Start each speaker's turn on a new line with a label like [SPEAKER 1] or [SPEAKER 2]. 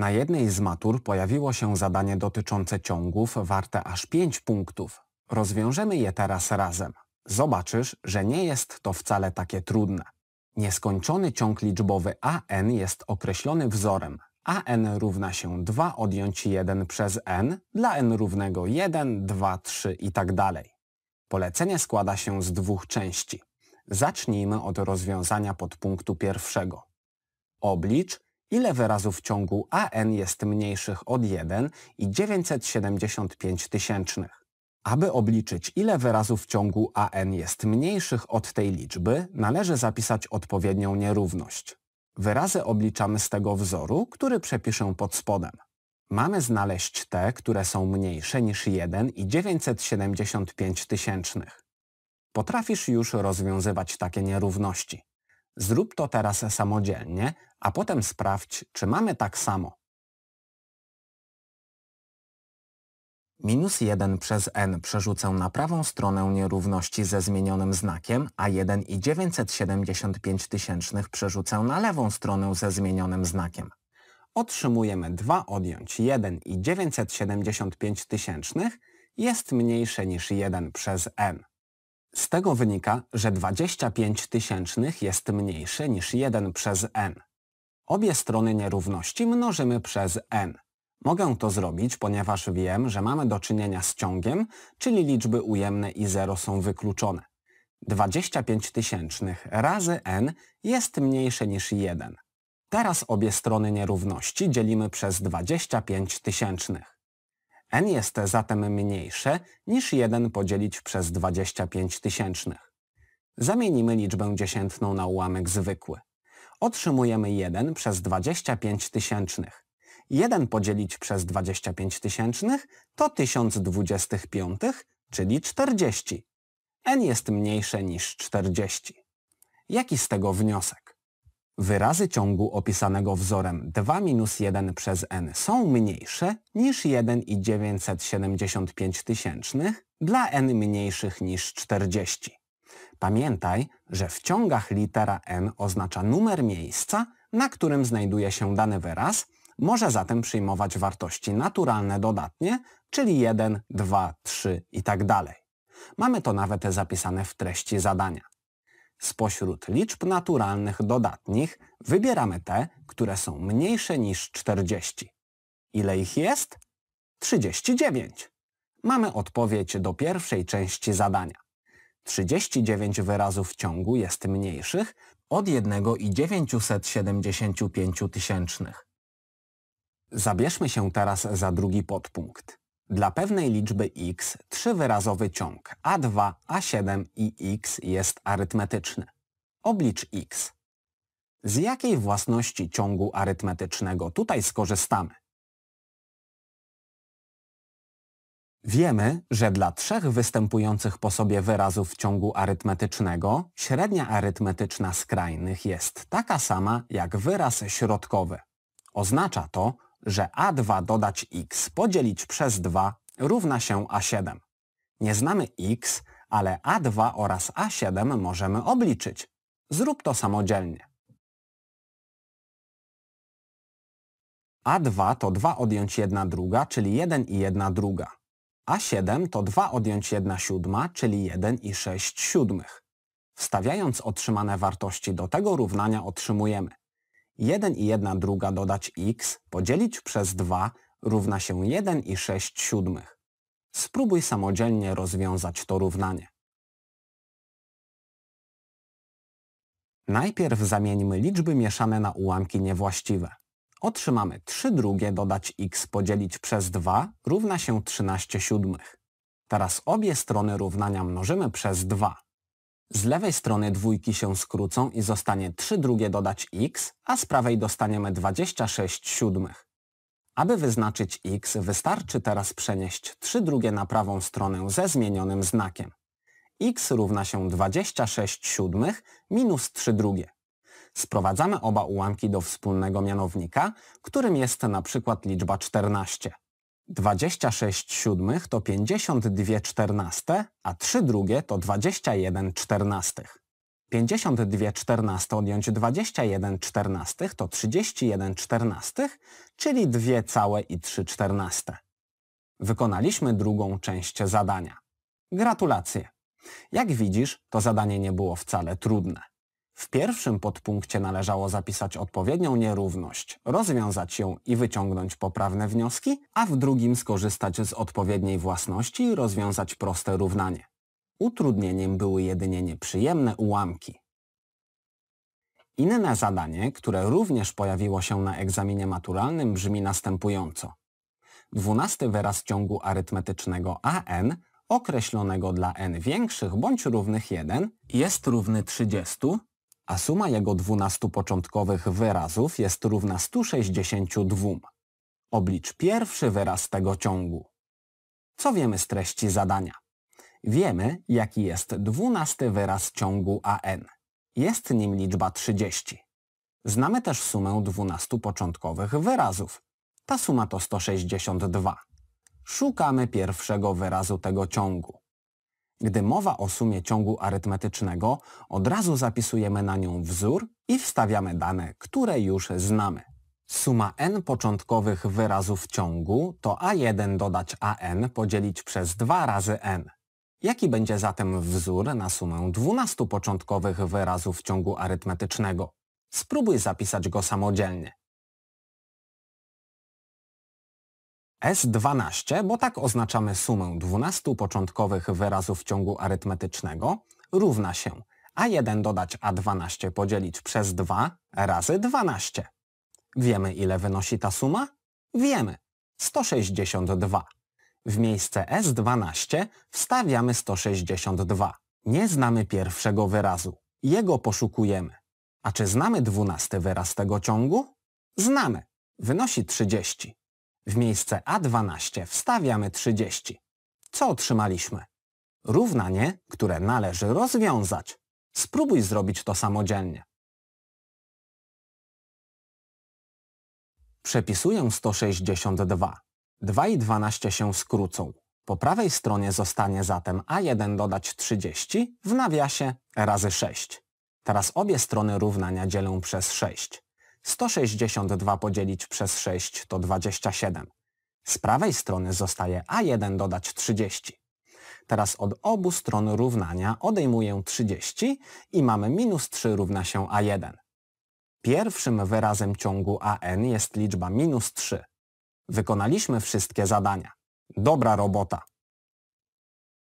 [SPEAKER 1] Na jednej z matur pojawiło się zadanie dotyczące ciągów warte aż 5 punktów. Rozwiążemy je teraz razem. Zobaczysz, że nie jest to wcale takie trudne. Nieskończony ciąg liczbowy AN jest określony wzorem. AN równa się 2 odjąć 1 przez N, dla N równego 1, 2, 3 itd. Polecenie składa się z dwóch części. Zacznijmy od rozwiązania podpunktu pierwszego. Oblicz ile wyrazów w ciągu AN jest mniejszych od 1 i 975 tysięcznych. Aby obliczyć, ile wyrazów w ciągu AN jest mniejszych od tej liczby, należy zapisać odpowiednią nierówność. Wyrazy obliczamy z tego wzoru, który przepiszę pod spodem. Mamy znaleźć te, które są mniejsze niż 1 i 975 tysięcznych. Potrafisz już rozwiązywać takie nierówności. Zrób to teraz samodzielnie, a potem sprawdź, czy mamy tak
[SPEAKER 2] samo. Minus 1 przez
[SPEAKER 1] n przerzucę na prawą stronę nierówności ze zmienionym znakiem, a 1,975 i tysięcznych przerzucę na lewą stronę ze zmienionym znakiem. Otrzymujemy 2 odjąć 1,975 i tysięcznych jest mniejsze niż 1 przez n. Z tego wynika, że 25 tysięcznych jest mniejsze niż 1 przez n. Obie strony nierówności mnożymy przez n. Mogę to zrobić, ponieważ wiem, że mamy do czynienia z ciągiem, czyli liczby ujemne i 0 są wykluczone. 25 tysięcznych razy n jest mniejsze niż 1. Teraz obie strony nierówności dzielimy przez 25 tysięcznych n jest zatem mniejsze niż 1 podzielić przez 25 tysięcznych. Zamienimy liczbę dziesiętną na ułamek zwykły. Otrzymujemy 1 przez 25 tysięcznych. 1 podzielić przez 25 tysięcznych to 1025, czyli 40. n jest mniejsze niż 40. Jaki z tego wniosek? Wyrazy ciągu opisanego wzorem 2 minus 1 przez n są mniejsze niż 1 i 975 tysięcznych dla n mniejszych niż 40. Pamiętaj, że w ciągach litera n oznacza numer miejsca, na którym znajduje się dany wyraz, może zatem przyjmować wartości naturalne dodatnie, czyli 1, 2, 3 itd. Mamy to nawet zapisane w treści zadania. Spośród liczb naturalnych dodatnich wybieramy te, które są mniejsze niż 40. Ile ich jest? 39. Mamy odpowiedź do pierwszej części zadania. 39 wyrazów ciągu jest mniejszych od 1,975 tysięcznych. Zabierzmy się teraz za drugi podpunkt. Dla pewnej liczby x trzywyrazowy ciąg a2, a7 i x jest arytmetyczny. Oblicz x. Z jakiej własności ciągu arytmetycznego tutaj
[SPEAKER 2] skorzystamy? Wiemy, że
[SPEAKER 1] dla trzech występujących po sobie wyrazów ciągu arytmetycznego średnia arytmetyczna skrajnych jest taka sama jak wyraz środkowy. Oznacza to, że a2 dodać x podzielić przez 2 równa się a7. Nie znamy x, ale a2 oraz a7 możemy obliczyć.
[SPEAKER 2] Zrób to samodzielnie.
[SPEAKER 1] a2 to 2 odjąć 1 druga, czyli 1 i 1 druga. a7 to 2 odjąć 1 siódma, czyli 1 i 6 siódmych. Wstawiając otrzymane wartości do tego równania otrzymujemy 1 i 1 druga dodać x podzielić przez 2 równa się 1 i 6 siódmych. Spróbuj
[SPEAKER 2] samodzielnie rozwiązać to równanie.
[SPEAKER 1] Najpierw zamieńmy liczby mieszane na ułamki niewłaściwe. Otrzymamy 3 drugie dodać x podzielić przez 2 równa się 13 siódmych. Teraz obie strony równania mnożymy przez 2. Z lewej strony dwójki się skrócą i zostanie 3 drugie dodać x, a z prawej dostaniemy 26 siódmych. Aby wyznaczyć x, wystarczy teraz przenieść 3 drugie na prawą stronę ze zmienionym znakiem. x równa się 26 siódmych minus 3 drugie. Sprowadzamy oba ułamki do wspólnego mianownika, którym jest na przykład liczba 14. 26 siódmych to 52 czternaste, a 3 drugie to 21 czternastych. 52 czternaste odjąć 21 czternastych to 31 czternastych, czyli 2 całe i 3 czternaste. Wykonaliśmy drugą część zadania. Gratulacje! Jak widzisz, to zadanie nie było wcale trudne. W pierwszym podpunkcie należało zapisać odpowiednią nierówność, rozwiązać ją i wyciągnąć poprawne wnioski, a w drugim skorzystać z odpowiedniej własności i rozwiązać proste równanie. Utrudnieniem były jedynie nieprzyjemne ułamki. Inne zadanie, które również pojawiło się na egzaminie maturalnym brzmi następująco. Dwunasty wyraz ciągu arytmetycznego AN określonego dla n większych bądź równych 1 jest równy 30 a suma jego 12 początkowych wyrazów jest równa 162. Oblicz pierwszy wyraz tego ciągu. Co wiemy z treści zadania? Wiemy, jaki jest dwunasty wyraz ciągu AN. Jest nim liczba 30. Znamy też sumę 12 początkowych wyrazów. Ta suma to 162. Szukamy pierwszego wyrazu tego ciągu. Gdy mowa o sumie ciągu arytmetycznego, od razu zapisujemy na nią wzór i wstawiamy dane, które już znamy. Suma n początkowych wyrazów ciągu to a1 dodać an podzielić przez 2 razy n. Jaki będzie zatem wzór na sumę 12 początkowych wyrazów ciągu arytmetycznego? Spróbuj zapisać go samodzielnie. S12, bo tak oznaczamy sumę 12 początkowych wyrazów ciągu arytmetycznego, równa się A1 dodać A12 podzielić przez 2 razy 12. Wiemy ile wynosi ta suma? Wiemy. 162. W miejsce S12 wstawiamy 162. Nie znamy pierwszego wyrazu. Jego poszukujemy. A czy znamy dwunasty wyraz tego ciągu? Znamy. Wynosi 30. W miejsce A12 wstawiamy 30. Co otrzymaliśmy? Równanie, które należy rozwiązać. Spróbuj zrobić to
[SPEAKER 2] samodzielnie. Przepisuję
[SPEAKER 1] 162. 2 i 12 się skrócą. Po prawej stronie zostanie zatem A1 dodać 30 w nawiasie razy 6. Teraz obie strony równania dzielę przez 6. 162 podzielić przez 6 to 27. Z prawej strony zostaje A1 dodać 30. Teraz od obu stron równania odejmuję 30 i mamy minus 3 równa się A1. Pierwszym wyrazem ciągu AN jest liczba minus 3. Wykonaliśmy wszystkie zadania. Dobra robota!